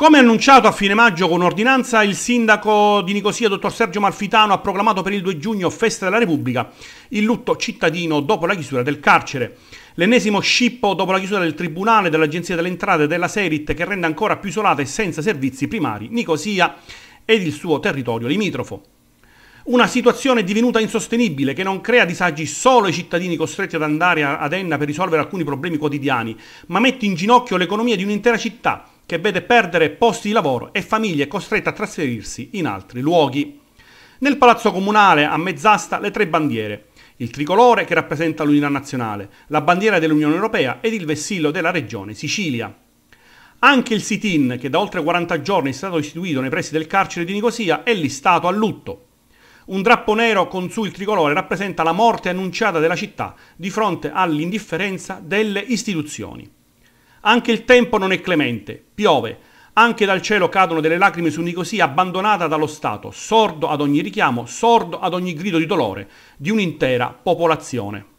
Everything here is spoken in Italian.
Come annunciato a fine maggio con ordinanza, il sindaco di Nicosia, dottor Sergio Malfitano, ha proclamato per il 2 giugno festa della Repubblica il lutto cittadino dopo la chiusura del carcere. L'ennesimo scippo dopo la chiusura del Tribunale, dell'Agenzia delle Entrate e della Serit che rende ancora più isolata e senza servizi primari Nicosia ed il suo territorio limitrofo. Una situazione divenuta insostenibile che non crea disagi solo ai cittadini costretti ad andare ad Enna per risolvere alcuni problemi quotidiani, ma mette in ginocchio l'economia di un'intera città che vede perdere posti di lavoro e famiglie costrette a trasferirsi in altri luoghi. Nel palazzo comunale a mezz'asta le tre bandiere, il tricolore che rappresenta l'unità nazionale, la bandiera dell'Unione Europea ed il vessillo della regione Sicilia. Anche il sit-in, che da oltre 40 giorni è stato istituito nei pressi del carcere di Nicosia, è listato a lutto. Un drappo nero con su il tricolore rappresenta la morte annunciata della città di fronte all'indifferenza delle istituzioni. Anche il tempo non è clemente, piove, anche dal cielo cadono delle lacrime su Nicosia abbandonata dallo Stato, sordo ad ogni richiamo, sordo ad ogni grido di dolore di un'intera popolazione.